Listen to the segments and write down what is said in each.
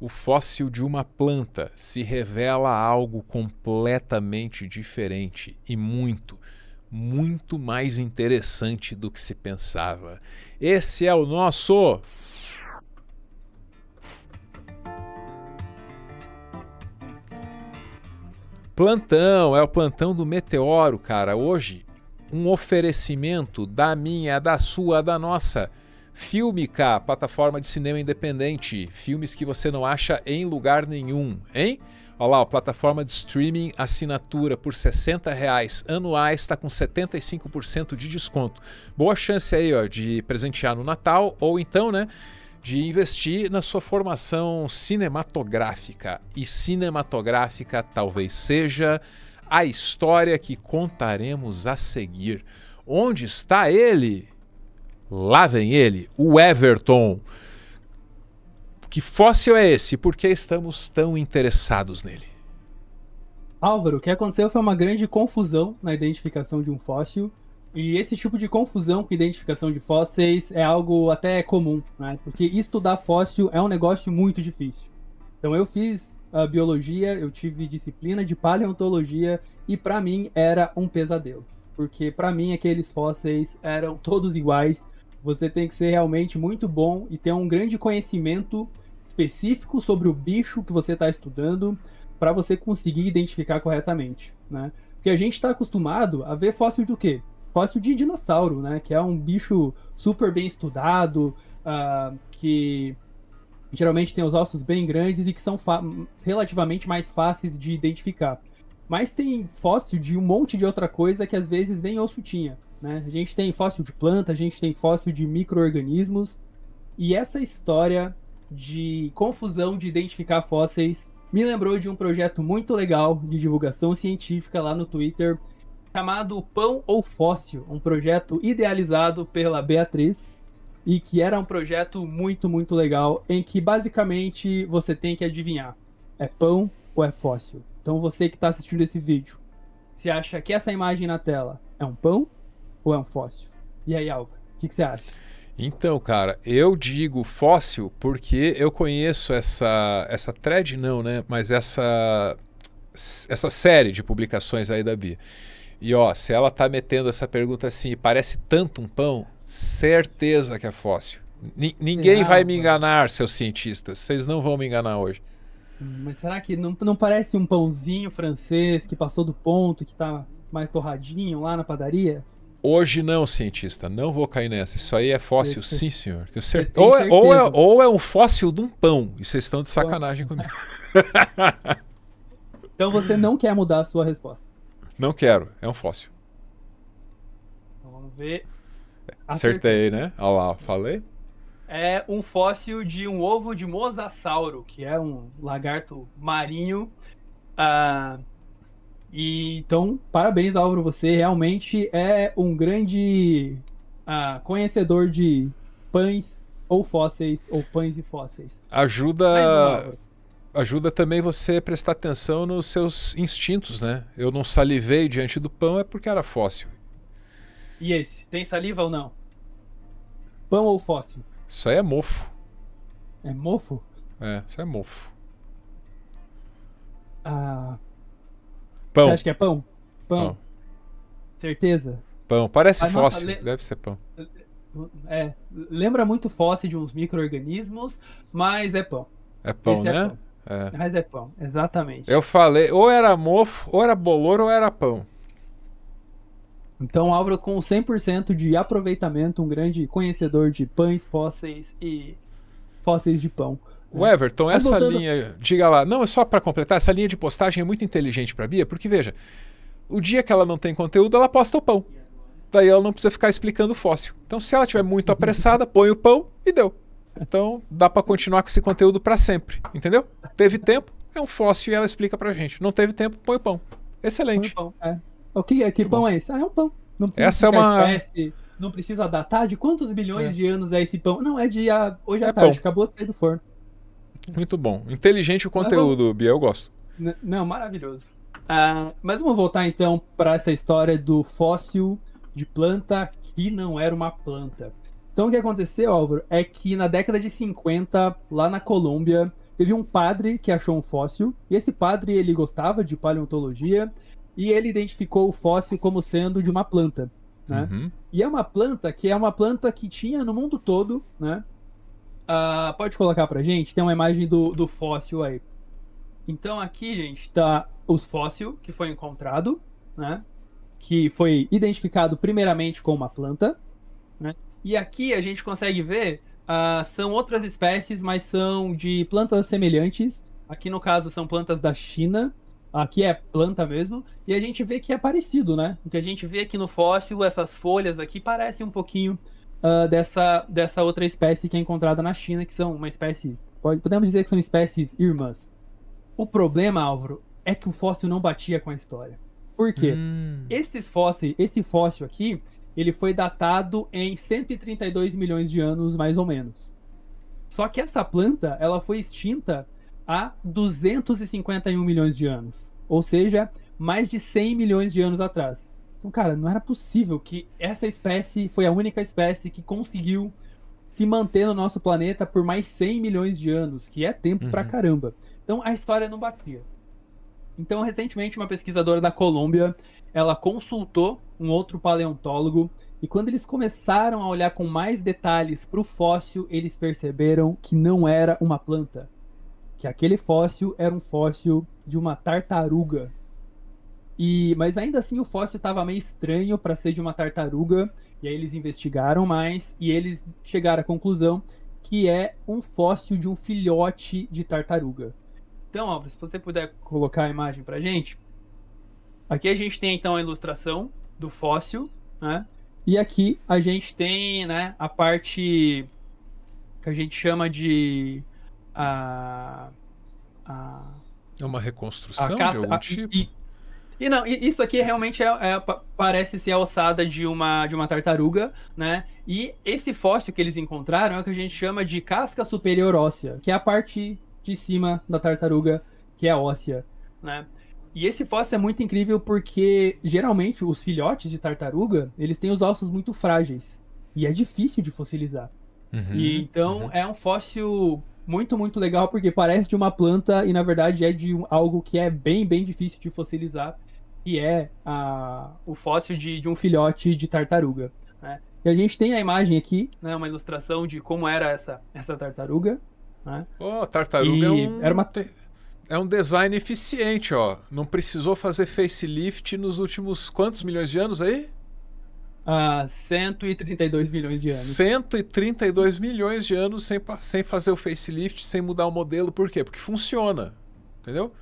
o fóssil de uma planta se revela algo completamente diferente e muito, muito mais interessante do que se pensava. Esse é o nosso. Plantão, é o plantão do meteoro, cara. Hoje, um oferecimento da minha, da sua, da nossa Filmica, plataforma de cinema independente, filmes que você não acha em lugar nenhum, hein? Olha lá, plataforma de streaming assinatura por R$ reais anuais está com 75% de desconto. Boa chance aí ó, de presentear no Natal ou então, né? de investir na sua formação cinematográfica. E cinematográfica talvez seja a história que contaremos a seguir. Onde está ele? Lá vem ele, o Everton. Que fóssil é esse? Por que estamos tão interessados nele? Álvaro, o que aconteceu foi uma grande confusão na identificação de um fóssil. E esse tipo de confusão com identificação de fósseis é algo até comum, né? Porque estudar fóssil é um negócio muito difícil. Então eu fiz ah, biologia, eu tive disciplina de paleontologia e para mim era um pesadelo, porque para mim aqueles fósseis eram todos iguais, você tem que ser realmente muito bom e ter um grande conhecimento específico sobre o bicho que você está estudando para você conseguir identificar corretamente, né? Porque a gente está acostumado a ver fóssil de quê? Fóssil de dinossauro, né? Que é um bicho super bem estudado, uh, que geralmente tem os ossos bem grandes e que são relativamente mais fáceis de identificar. Mas tem fóssil de um monte de outra coisa que às vezes nem osso tinha. Né? A gente tem fóssil de planta, a gente tem fóssil de micro-organismos. E essa história de confusão de identificar fósseis me lembrou de um projeto muito legal de divulgação científica lá no Twitter, chamado Pão ou Fóssil, um projeto idealizado pela Beatriz e que era um projeto muito, muito legal, em que basicamente você tem que adivinhar: é pão ou é fóssil? Então você que está assistindo esse vídeo, se acha que essa imagem na tela é um pão ou é um fóssil? E aí, Alva, o que, que você acha? Então, cara, eu digo fóssil porque eu conheço essa essa thread não, né? Mas essa essa série de publicações aí da Bia. E ó, se ela tá metendo essa pergunta assim, parece tanto um pão, certeza que é fóssil. N ninguém vai me enganar, seus cientistas. Vocês não vão me enganar hoje. Mas será que não, não parece um pãozinho francês que passou do ponto, que tá mais torradinho lá na padaria? Hoje não, cientista, não vou cair nessa. Isso aí é fóssil, sim, senhor. Tenho certeza. Ou, é, ou, é, ou é um fóssil de um pão. E vocês estão de sacanagem comigo. então você não quer mudar a sua resposta. Não quero, é um fóssil. Então vamos ver. Acertei, Acertei. né? Olha lá, falei. É um fóssil de um ovo de mosasauro, que é um lagarto marinho. Uh, e, então, parabéns, Álvaro. Você realmente é um grande ah, conhecedor de pães ou fósseis, ou pães e fósseis. Ajuda. Ajuda também você a prestar atenção nos seus instintos, né? Eu não salivei diante do pão é porque era fóssil. E esse? Tem saliva ou não? Pão ou fóssil? Isso aí é mofo. É mofo? É, isso é mofo. Ah, Pão. Você acha que é pão? Pão. pão. Certeza? Pão. Parece ah, fóssil, nossa, le... deve ser pão. É, lembra muito fóssil de uns micro-organismos, mas é pão. É pão, Esse é né? É pão. É. Mas é pão, exatamente. Eu falei, ou era mofo, ou era bolor, ou era pão. Então, Álvaro, com 100% de aproveitamento, um grande conhecedor de pães, fósseis e fósseis de pão. O Everton, é essa voltando... linha, diga lá, não é só para completar, essa linha de postagem é muito inteligente para a Bia, porque veja, o dia que ela não tem conteúdo, ela posta o pão. Daí ela não precisa ficar explicando o fóssil. Então, se ela tiver muito apressada, põe o pão e deu. Então, dá para continuar com esse conteúdo para sempre, entendeu? Teve tempo, é um fóssil e ela explica a gente. Não teve tempo, põe o pão. Excelente. Põe o pão, é. O que, é, que pão bom. é esse? Ah, é um pão. Não precisa Essa é uma espécie, não precisa datar de quantos bilhões é. de anos é esse pão. Não, é de hoje é à tarde, pão. acabou de sair do forno. Muito bom. Inteligente o conteúdo, vamos... Bia, eu gosto. não, maravilhoso. Ah, mas vamos voltar então para essa história do fóssil de planta que não era uma planta. Então o que aconteceu, Álvaro, é que na década de 50, lá na Colômbia, teve um padre que achou um fóssil, e esse padre ele gostava de paleontologia, e ele identificou o fóssil como sendo de uma planta, né? Uhum. E é uma planta que é uma planta que tinha no mundo todo, né? Uh, pode colocar pra gente? Tem uma imagem do, do fóssil aí. Então aqui, gente, tá os fóssil que foi encontrado, né? Que foi identificado primeiramente com uma planta, né? E aqui a gente consegue ver, uh, são outras espécies, mas são de plantas semelhantes. Aqui no caso são plantas da China, aqui é planta mesmo, e a gente vê que é parecido, né? O que a gente vê aqui no fóssil, essas folhas aqui parecem um pouquinho uh, dessa, dessa outra espécie que é encontrada na China, que são uma espécie. Pode, podemos dizer que são espécies irmãs. O problema, Álvaro, é que o fóssil não batia com a história. Por quê? Hum. Esses esse fóssil aqui, ele foi datado em 132 milhões de anos, mais ou menos. Só que essa planta, ela foi extinta há 251 milhões de anos. Ou seja, mais de 100 milhões de anos atrás. Então, cara, não era possível que essa espécie foi a única espécie que conseguiu se manter no nosso planeta por mais 100 milhões de anos, que é tempo uhum. pra caramba. Então a história não batia. Então, recentemente, uma pesquisadora da Colômbia, ela consultou um outro paleontólogo e quando eles começaram a olhar com mais detalhes para o fóssil, eles perceberam que não era uma planta, que aquele fóssil era um fóssil de uma tartaruga. E, mas ainda assim o fóssil estava meio estranho para ser de uma tartaruga. E aí eles investigaram mais e eles chegaram à conclusão que é um fóssil de um filhote de tartaruga. Então, Álvaro, se você puder colocar a imagem para gente. Aqui a gente tem então a ilustração do fóssil, né? E aqui a gente tem, né, a parte que a gente chama de a, a é uma reconstrução a de algum a, tipo? E, e não, isso aqui realmente é, é, parece ser a ossada de uma, de uma tartaruga, né? E esse fóssil que eles encontraram é o que a gente chama de casca superior óssea, que é a parte de cima da tartaruga, que é óssea, né? E esse fóssil é muito incrível porque geralmente os filhotes de tartaruga, eles têm os ossos muito frágeis e é difícil de fossilizar. Uhum, e então uhum. é um fóssil muito, muito legal, porque parece de uma planta e na verdade é de algo que é bem, bem difícil de fossilizar que é a, o fóssil de, de um filhote de tartaruga. Né? E a gente tem a imagem aqui, né, uma ilustração de como era essa, essa tartaruga. Né? Oh, tartaruga é um, era uma... é um design eficiente, ó. Não precisou fazer facelift nos últimos quantos milhões de anos aí? Ah, 132 milhões de anos. 132 milhões de anos sem, sem fazer o facelift, sem mudar o modelo. Por quê? Porque funciona. Entendeu?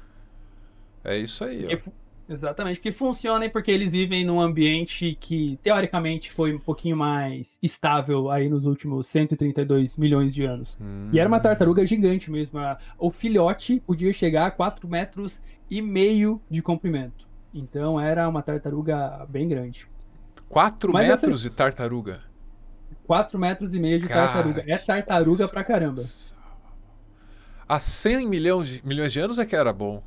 É isso aí. Ó. Exatamente, porque funcionem porque eles vivem num ambiente que teoricamente foi um pouquinho mais estável aí nos últimos 132 milhões de anos. Hum. E era uma hum. tartaruga gigante mesmo. O filhote podia chegar a 4 metros e meio de comprimento. Então era uma tartaruga bem grande. 4 Mas metros de tartaruga? 4 metros e meio de Cara, tartaruga. É tartaruga que... pra caramba. Há 100 milhões de, milhões de anos é que era bom.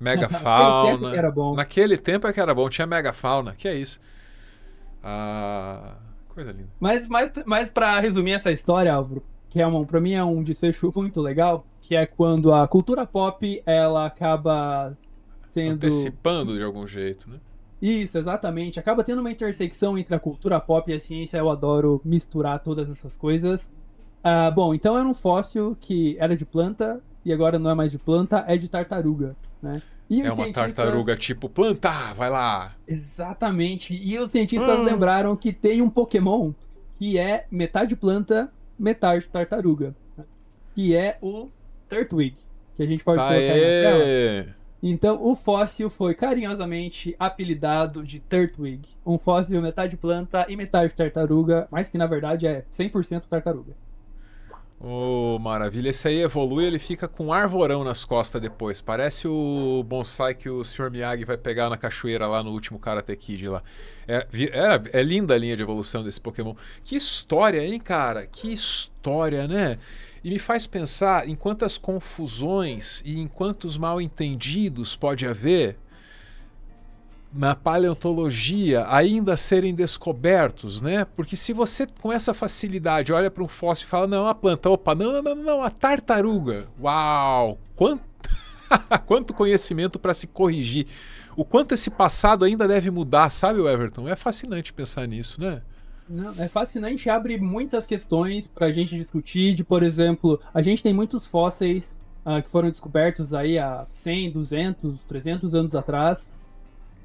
Mega fauna. era bom. Naquele tempo é que era bom, tinha mega fauna. Que é isso. Ah, coisa linda. Mas, mas, mas para resumir essa história, Álvaro, que é um, para mim é um desfecho muito legal, que é quando a cultura pop ela acaba sendo antecipando de algum jeito, né? Isso, exatamente. Acaba tendo uma intersecção entre a cultura pop e a ciência. Eu adoro misturar todas essas coisas. Ah, bom, então era um fóssil que era de planta e agora não é mais de planta, é de tartaruga. Né? E é uma cientistas... tartaruga tipo plantar, vai lá. Exatamente. E os cientistas hum. lembraram que tem um Pokémon que é metade planta, metade tartaruga, que é o Turtwig, que a gente pode tá colocar aí. na tela. Então, o fóssil foi carinhosamente apelidado de Turtwig, um fóssil metade planta e metade tartaruga, mas que na verdade é 100% tartaruga. Ô, oh, maravilha. Esse aí evolui, ele fica com um arvorão nas costas depois. Parece o bonsai que o Sr. Miyagi vai pegar na cachoeira lá no último Karate Kid lá. É, é, é linda a linha de evolução desse Pokémon. Que história, hein, cara? Que história, né? E me faz pensar em quantas confusões e em quantos mal entendidos pode haver na paleontologia ainda serem descobertos, né? Porque se você com essa facilidade olha para um fóssil e fala, não, a planta, opa, não, não, não, não, a tartaruga. Uau! Quanto, quanto conhecimento para se corrigir. O quanto esse passado ainda deve mudar, sabe, Everton? É fascinante pensar nisso, né? Não, é fascinante, abre muitas questões para a gente discutir, de, por exemplo, a gente tem muitos fósseis uh, que foram descobertos aí há 100, 200, 300 anos atrás,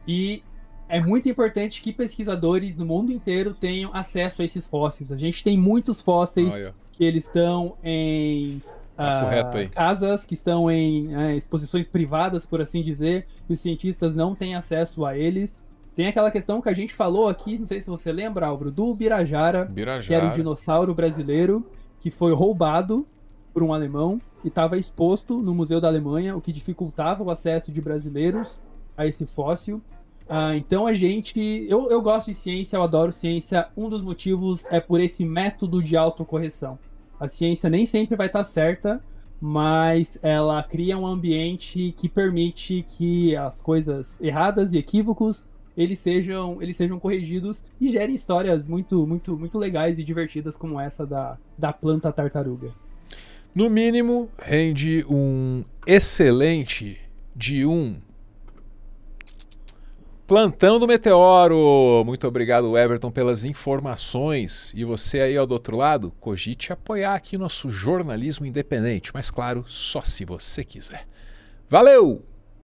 e é muito importante que pesquisadores do mundo inteiro tenham acesso a esses fósseis. A gente tem muitos fósseis Olha. que eles estão em tá ah, casas, que estão em né, exposições privadas, por assim dizer, que os cientistas não têm acesso a eles. Tem aquela questão que a gente falou aqui, não sei se você lembra, Álvaro, do Birajara, Birajara. que era um dinossauro brasileiro que foi roubado por um alemão e estava exposto no Museu da Alemanha, o que dificultava o acesso de brasileiros a esse fóssil. Ah, então a gente. Eu, eu gosto de ciência, eu adoro ciência. Um dos motivos é por esse método de autocorreção. A ciência nem sempre vai estar certa, mas ela cria um ambiente que permite que as coisas erradas e equívocos eles sejam, eles sejam corrigidos e gerem histórias muito, muito, muito legais e divertidas como essa da, da planta tartaruga. No mínimo, rende um excelente de 1 Plantão do Meteoro. Muito obrigado, Everton, pelas informações. E você aí ó, do outro lado, cogite apoiar aqui nosso jornalismo independente, mas claro, só se você quiser. Valeu!